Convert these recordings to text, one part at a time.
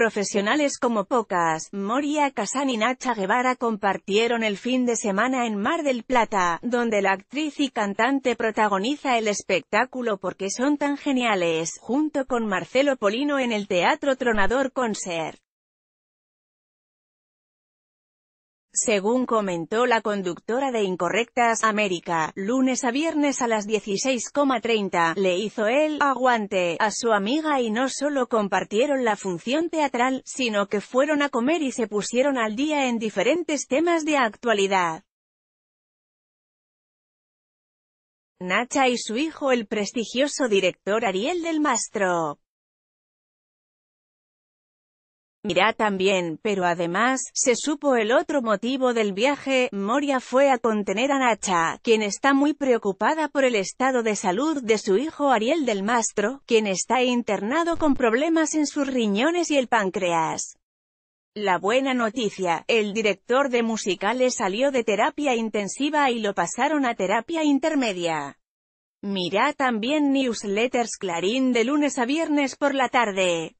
Profesionales como pocas, Moria Casán y Nacha Guevara compartieron el fin de semana en Mar del Plata, donde la actriz y cantante protagoniza el espectáculo Porque son tan geniales, junto con Marcelo Polino en el Teatro Tronador Concert. Según comentó la conductora de Incorrectas América, lunes a viernes a las 16.30, le hizo el aguante a su amiga y no solo compartieron la función teatral, sino que fueron a comer y se pusieron al día en diferentes temas de actualidad. Nacha y su hijo el prestigioso director Ariel del Mastro. Mirá también, pero además, se supo el otro motivo del viaje, Moria fue a contener a Nacha, quien está muy preocupada por el estado de salud de su hijo Ariel del Mastro, quien está internado con problemas en sus riñones y el páncreas. La buena noticia, el director de musicales salió de terapia intensiva y lo pasaron a terapia intermedia. Mirá también newsletters Clarín de lunes a viernes por la tarde.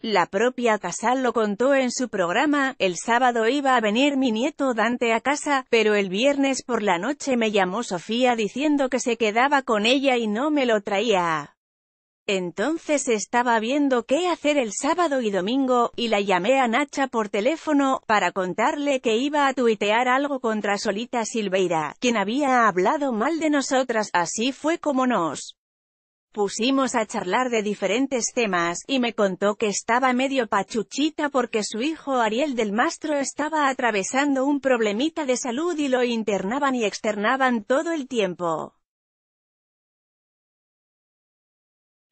La propia Casal lo contó en su programa, el sábado iba a venir mi nieto Dante a casa, pero el viernes por la noche me llamó Sofía diciendo que se quedaba con ella y no me lo traía. Entonces estaba viendo qué hacer el sábado y domingo, y la llamé a Nacha por teléfono, para contarle que iba a tuitear algo contra Solita Silveira, quien había hablado mal de nosotras, así fue como nos pusimos a charlar de diferentes temas, y me contó que estaba medio pachuchita porque su hijo Ariel del Mastro estaba atravesando un problemita de salud y lo internaban y externaban todo el tiempo.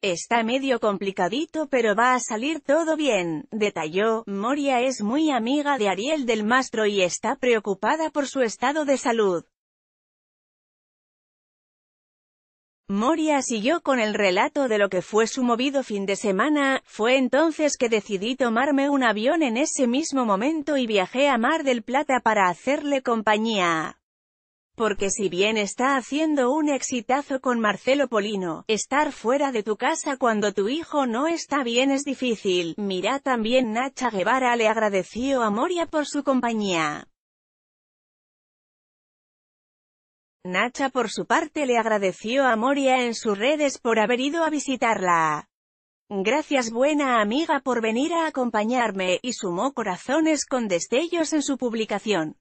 Está medio complicadito pero va a salir todo bien, detalló, Moria es muy amiga de Ariel del Mastro y está preocupada por su estado de salud. Moria siguió con el relato de lo que fue su movido fin de semana, fue entonces que decidí tomarme un avión en ese mismo momento y viajé a Mar del Plata para hacerle compañía. Porque si bien está haciendo un exitazo con Marcelo Polino, estar fuera de tu casa cuando tu hijo no está bien es difícil. Mira también Nacha Guevara le agradeció a Moria por su compañía. Nacha por su parte le agradeció a Moria en sus redes por haber ido a visitarla. Gracias buena amiga por venir a acompañarme, y sumó corazones con destellos en su publicación.